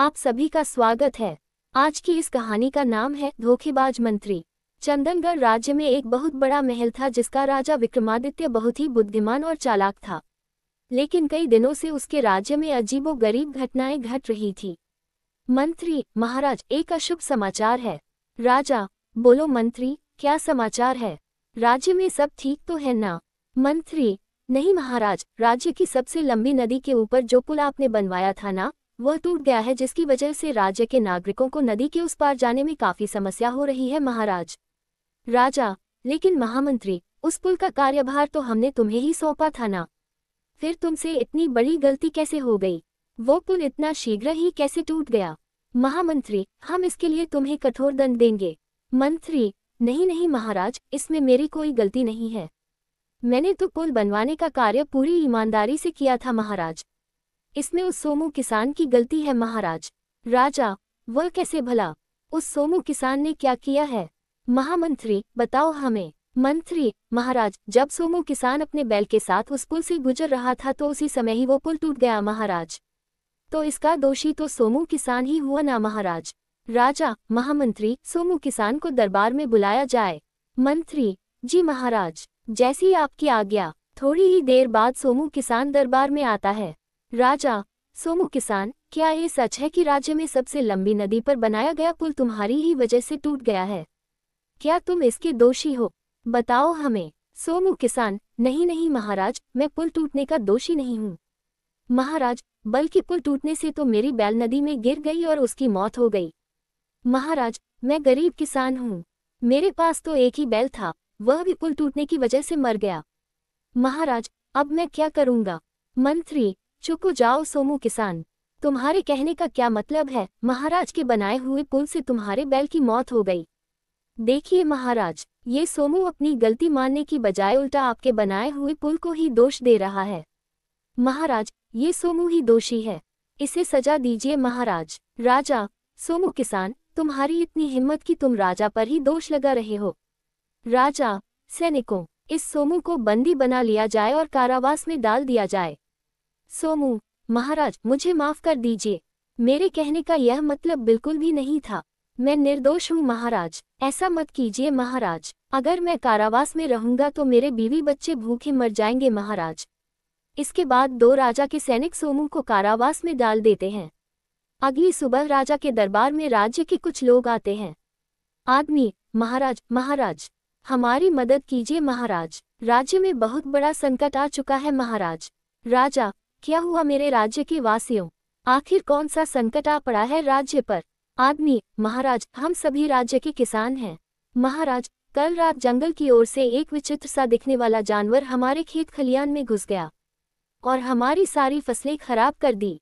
आप सभी का स्वागत है आज की इस कहानी का नाम है धोखेबाज मंत्री चंदनगढ़ राज्य में एक बहुत बड़ा महल था जिसका राजा विक्रमादित्य बहुत ही बुद्धिमान और चालाक था लेकिन कई दिनों से उसके राज्य में अजीबो गरीब घटनाएं घट रही थी मंत्री महाराज एक अशुभ समाचार है राजा बोलो मंत्री क्या समाचार है राज्य में सब ठीक तो है ना मंत्री नहीं महाराज राज्य की सबसे लंबी नदी के ऊपर जो पुल आपने बनवाया था ना वह टूट गया है जिसकी वजह से राज्य के नागरिकों को नदी के उस पार जाने में काफी समस्या हो रही है महाराज राजा लेकिन महामंत्री उस पुल का कार्यभार तो हमने तुम्हें ही सौंपा था ना फिर तुमसे इतनी बड़ी गलती कैसे हो गई वो पुल इतना शीघ्र ही कैसे टूट गया महामंत्री हम इसके लिए तुम्हें कठोर दंड देंगे मंत्री नहीं नहीं महाराज इसमें मेरी कोई गलती नहीं है मैंने तो पुल बनवाने का कार्य पूरी ईमानदारी से किया था महाराज इसमें उस सोमू किसान की गलती है महाराज राजा वह कैसे भला उस सोमू किसान ने क्या किया है महामंत्री बताओ हमें मंत्री महाराज जब सोमू किसान अपने बैल के साथ उस पुल से गुजर रहा था तो उसी समय ही वो पुल टूट गया महाराज तो इसका दोषी तो सोमू किसान ही हुआ ना महाराज राजा महामंत्री सोमू किसान को दरबार में बुलाया जाए मंत्री जी महाराज जैसी आपकी आज्ञा थोड़ी ही देर बाद सोमू किसान दरबार में आता है राजा सोमू किसान क्या ये सच है कि राज्य में सबसे लंबी नदी पर बनाया गया पुल तुम्हारी ही वजह से टूट गया है क्या तुम इसके दोषी हो बताओ हमें सोमू किसान नहीं नहीं महाराज मैं पुल टूटने का दोषी नहीं हूँ महाराज बल्कि पुल टूटने से तो मेरी बैल नदी में गिर गई और उसकी मौत हो गई महाराज मैं गरीब किसान हूँ मेरे पास तो एक ही बैल था वह भी पुल टूटने की वजह से मर गया महाराज अब मैं क्या करूँगा मंत्री चुको जाओ सोमू किसान तुम्हारे कहने का क्या मतलब है महाराज के बनाए हुए पुल से तुम्हारे बैल की मौत हो गई देखिए महाराज ये सोमू अपनी गलती मानने की बजाय उल्टा आपके बनाए हुए पुल को ही दोष दे रहा है महाराज ये सोमू ही दोषी है इसे सजा दीजिए महाराज राजा सोमू किसान तुम्हारी इतनी हिम्मत की तुम राजा पर ही दोष लगा रहे हो राजा सैनिकों इस सोमू को बंदी बना लिया जाए और कारावास में डाल दिया जाए सोमू महाराज मुझे माफ कर दीजिए मेरे कहने का यह मतलब बिल्कुल भी नहीं था मैं निर्दोष हूँ महाराज ऐसा मत कीजिए महाराज अगर मैं कारावास में रहूंगा तो मेरे बीवी बच्चे भूखे मर जाएंगे महाराज इसके बाद दो राजा के सैनिक सोमू को कारावास में डाल देते हैं अगली सुबह राजा के दरबार में राज्य के कुछ लोग आते हैं आदमी महाराज महाराज हमारी मदद कीजिए महाराज राज्य में बहुत बड़ा संकट आ चुका है महाराज राजा क्या हुआ मेरे राज्य के वासियों आखिर कौन सा संकट आ पड़ा है राज्य पर आदमी महाराज हम सभी राज्य के किसान हैं महाराज कल रात जंगल की ओर से एक विचित्र सा दिखने वाला जानवर हमारे खेत खलियान में घुस गया और हमारी सारी फसलें खराब कर दी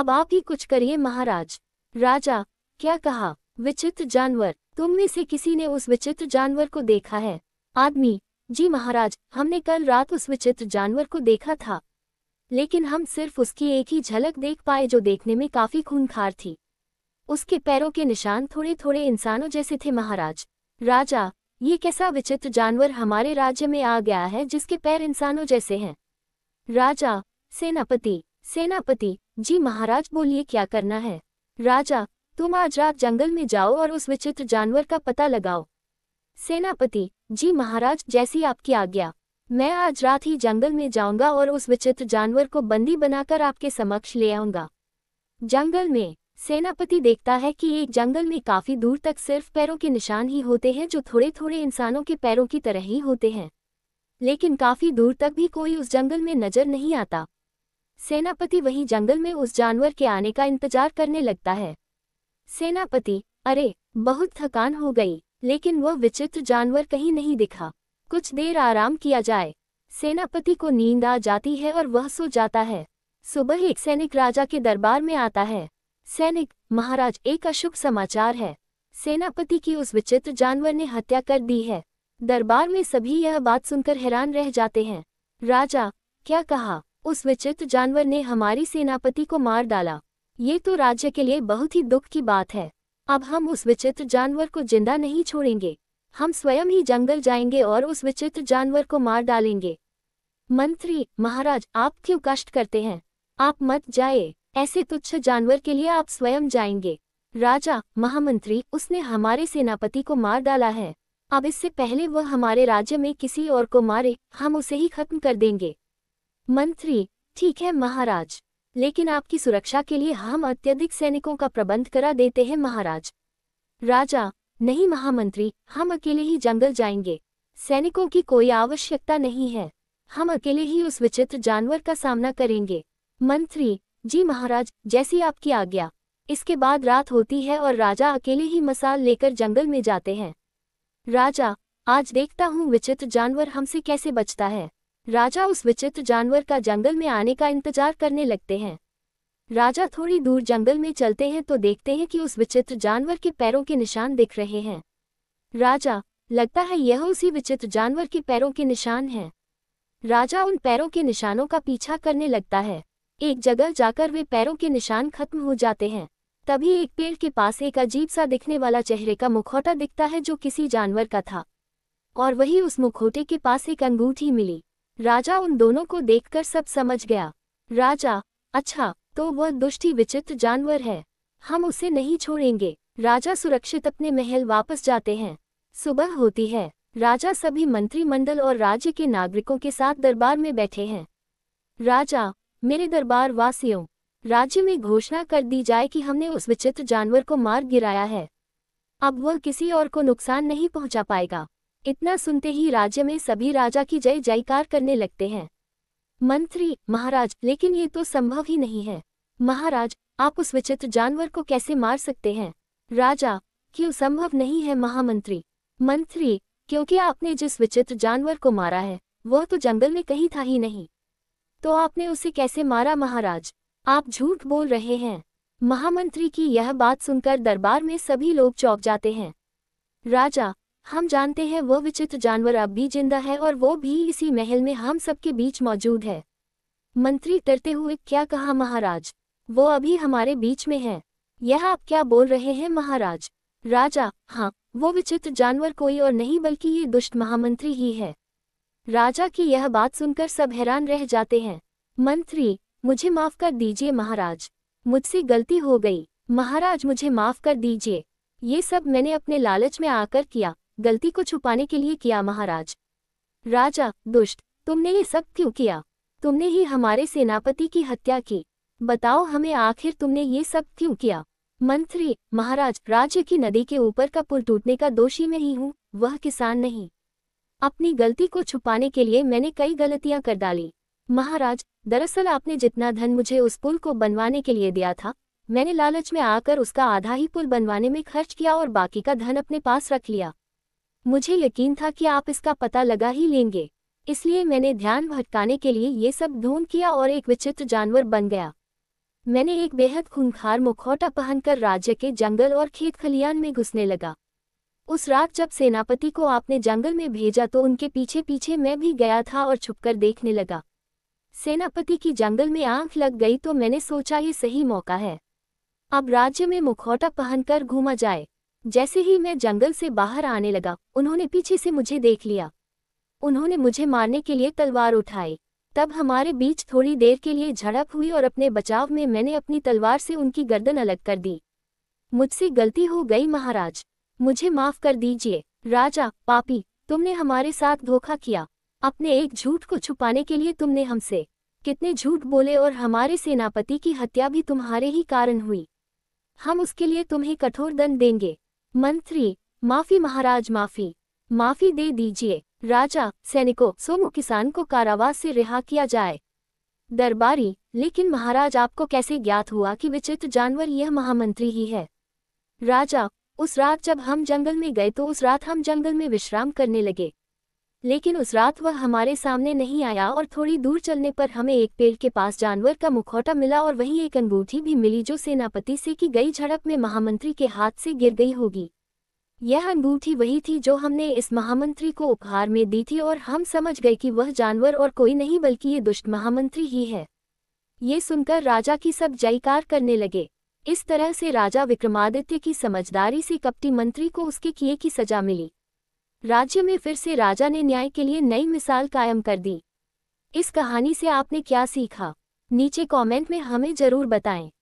अब आप ही कुछ करिए महाराज राजा क्या कहा विचित्र जानवर तुम में से किसी ने उस विचित्र जानवर को देखा है आदमी जी महाराज हमने कल रात उस विचित्र जानवर को देखा था लेकिन हम सिर्फ उसकी एक ही झलक देख पाए जो देखने में काफ़ी खूनखार थी उसके पैरों के निशान थोड़े थोड़े इंसानों जैसे थे महाराज राजा ये कैसा विचित्र जानवर हमारे राज्य में आ गया है जिसके पैर इंसानों जैसे हैं राजा सेनापति सेनापति जी महाराज बोलिए क्या करना है राजा तुम आज रात जंगल में जाओ और उस विचित्र जानवर का पता लगाओ सेनापति जी महाराज जैसी आपकी आज्ञा मैं आज रात ही जंगल में जाऊंगा और उस विचित्र जानवर को बंदी बनाकर आपके समक्ष ले आऊंगा जंगल में सेनापति देखता है कि एक जंगल में काफी दूर तक सिर्फ पैरों के निशान ही होते हैं जो थोड़े थोड़े इंसानों के पैरों की तरह ही होते हैं लेकिन काफी दूर तक भी कोई उस जंगल में नजर नहीं आता सेनापति वही जंगल में उस जानवर के आने का इंतजार करने लगता है सेनापति अरे बहुत थकान हो गई लेकिन वह विचित्र जानवर कहीं नहीं दिखा कुछ देर आराम किया जाए सेनापति को नींद आ जाती है और वह सो जाता है सुबह एक सैनिक राजा के दरबार में आता है सैनिक महाराज एक अशुभ समाचार है सेनापति की उस विचित्र जानवर ने हत्या कर दी है दरबार में सभी यह बात सुनकर हैरान रह जाते हैं राजा क्या कहा उस विचित्र जानवर ने हमारी सेनापति को मार डाला ये तो राज्य के लिए बहुत ही दुख की बात है अब हम उस विचित्र जानवर को जिंदा नहीं छोड़ेंगे हम स्वयं ही जंगल जाएंगे और उस विचित्र जानवर को मार डालेंगे मंत्री महाराज आप क्यों कष्ट करते हैं आप मत जाए ऐसे तुच्छ जानवर के लिए आप स्वयं जाएंगे राजा महामंत्री उसने हमारे सेनापति को मार डाला है अब इससे पहले वह हमारे राज्य में किसी और को मारे हम उसे ही खत्म कर देंगे मंत्री ठीक है महाराज लेकिन आपकी सुरक्षा के लिए हम अत्यधिक सैनिकों का प्रबंध करा देते हैं महाराज राजा नहीं महामंत्री हम अकेले ही जंगल जाएंगे सैनिकों की कोई आवश्यकता नहीं है हम अकेले ही उस विचित्र जानवर का सामना करेंगे मंत्री जी महाराज जैसी आपकी आज्ञा इसके बाद रात होती है और राजा अकेले ही मसाल लेकर जंगल में जाते हैं राजा आज देखता हूँ विचित्र जानवर हमसे कैसे बचता है राजा उस विचित्र जानवर का जंगल में आने का इंतजार करने लगते हैं राजा थोड़ी दूर जंगल में चलते हैं तो देखते हैं कि उस विचित्र जानवर के पैरों के निशान दिख रहे हैं राजा लगता है यह उसी विचित्र जानवर के पैरों के निशान हैं राजा उन पैरों के निशानों का पीछा करने लगता है एक जगह जाकर वे पैरों के निशान खत्म हो जाते हैं तभी एक पेड़ के पास एक अजीब सा दिखने वाला चेहरे का मुखौटा दिखता है जो किसी जानवर का था और वही उस मुखौटे के पास एक अंगूठी मिली राजा उन दोनों को देखकर सब समझ गया राजा अच्छा तो वह दुष्टि विचित्र जानवर है हम उसे नहीं छोड़ेंगे राजा सुरक्षित अपने महल वापस जाते हैं सुबह होती है राजा सभी मंत्रिमंडल और राज्य के नागरिकों के साथ दरबार में बैठे हैं राजा मेरे दरबार वासियों राज्य में घोषणा कर दी जाए कि हमने उस विचित्र जानवर को मार गिराया है अब वह किसी और को नुकसान नहीं पहुंचा पाएगा इतना सुनते ही राज्य में सभी राजा की जय जयकार करने लगते हैं मंत्री महाराज लेकिन ये तो संभव ही नहीं है महाराज आप उस विचित्र जानवर को कैसे मार सकते हैं राजा क्यों संभव नहीं है महामंत्री मंत्री क्योंकि आपने जिस विचित्र जानवर को मारा है वह तो जंगल में कहीं था ही नहीं तो आपने उसे कैसे मारा महाराज आप झूठ बोल रहे हैं महामंत्री की यह बात सुनकर दरबार में सभी लोग चौंक जाते हैं राजा हम जानते हैं वह विचित्र जानवर अब भी जिंदा है और वो भी इसी महल में हम सबके बीच मौजूद है मंत्री डरते हुए क्या कहा महाराज वो अभी हमारे बीच में है यह आप क्या बोल रहे हैं महाराज राजा हाँ वो विचित्र जानवर कोई और नहीं बल्कि ये दुष्ट महामंत्री ही है राजा की यह बात सुनकर सब हैरान रह जाते हैं मंत्री मुझे माफ कर दीजिए महाराज मुझसे गलती हो गई महाराज मुझे माफ कर दीजिए ये सब मैंने अपने लालच में आकर किया गलती को छुपाने के लिए किया महाराज राजा दुष्ट तुमने ये सब क्यों किया तुमने ही हमारे सेनापति की हत्या की बताओ हमें आखिर तुमने ये सब क्यों किया मंत्री महाराज राज्य की नदी के ऊपर का पुल टूटने का दोषी मैं ही हूँ वह किसान नहीं अपनी गलती को छुपाने के लिए मैंने कई गलतियां कर डाली महाराज दरअसल आपने जितना धन मुझे उस पुल को बनवाने के लिए दिया था मैंने लालच में आकर उसका आधा ही पुल बनवाने में खर्च किया और बाकी का धन अपने पास रख लिया मुझे यकीन था कि आप इसका पता लगा ही लेंगे इसलिए मैंने ध्यान भटकाने के लिए ये सब ढूंढ किया और एक विचित्र जानवर बन गया मैंने एक बेहद खूनखार मुखौटा पहनकर राज्य के जंगल और खेत खलियान में घुसने लगा उस रात जब सेनापति को आपने जंगल में भेजा तो उनके पीछे पीछे मैं भी गया था और छुपकर देखने लगा सेनापति की जंगल में आंख लग गई तो मैंने सोचा ये सही मौका है अब राज्य में मुखौटा पहनकर घूमा जाए जैसे ही मैं जंगल से बाहर आने लगा उन्होंने पीछे से मुझे देख लिया उन्होंने मुझे मारने के लिए तलवार उठाई तब हमारे बीच थोड़ी देर के लिए झड़प हुई और अपने बचाव में मैंने अपनी तलवार से उनकी गर्दन अलग कर दी मुझसे गलती हो गई महाराज मुझे माफ कर दीजिए राजा पापी तुमने हमारे साथ धोखा किया अपने एक झूठ को छुपाने के लिए तुमने हमसे कितने झूठ बोले और हमारे सेनापति की हत्या भी तुम्हारे ही कारण हुई हम उसके लिए तुम्हें कठोर दंड देंगे मंत्री माफी महाराज माफी माफी दे दीजिए राजा सैनिकों सोम किसान को कारावास से रिहा किया जाए दरबारी लेकिन महाराज आपको कैसे ज्ञात हुआ कि विचित्र जानवर यह महामंत्री ही है राजा उस रात जब हम जंगल में गए तो उस रात हम जंगल में विश्राम करने लगे लेकिन उस रात वह हमारे सामने नहीं आया और थोड़ी दूर चलने पर हमें एक पेड़ के पास जानवर का मुखौटा मिला और वहीं एक अंगूठी भी मिली जो सेनापति से की गई झड़प में महामंत्री के हाथ से गिर गई होगी यह अंगूठी वही थी जो हमने इस महामंत्री को उपहार में दी थी और हम समझ गए कि वह जानवर और कोई नहीं बल्कि ये दुष्ट महामंत्री ही है ये सुनकर राजा की सब जयकार करने लगे इस तरह से राजा विक्रमादित्य की समझदारी से कपटी मंत्री को उसके किए की सजा मिली राज्य में फिर से राजा ने न्याय के लिए नई मिसाल कायम कर दी इस कहानी से आपने क्या सीखा नीचे कमेंट में हमें जरूर बताएं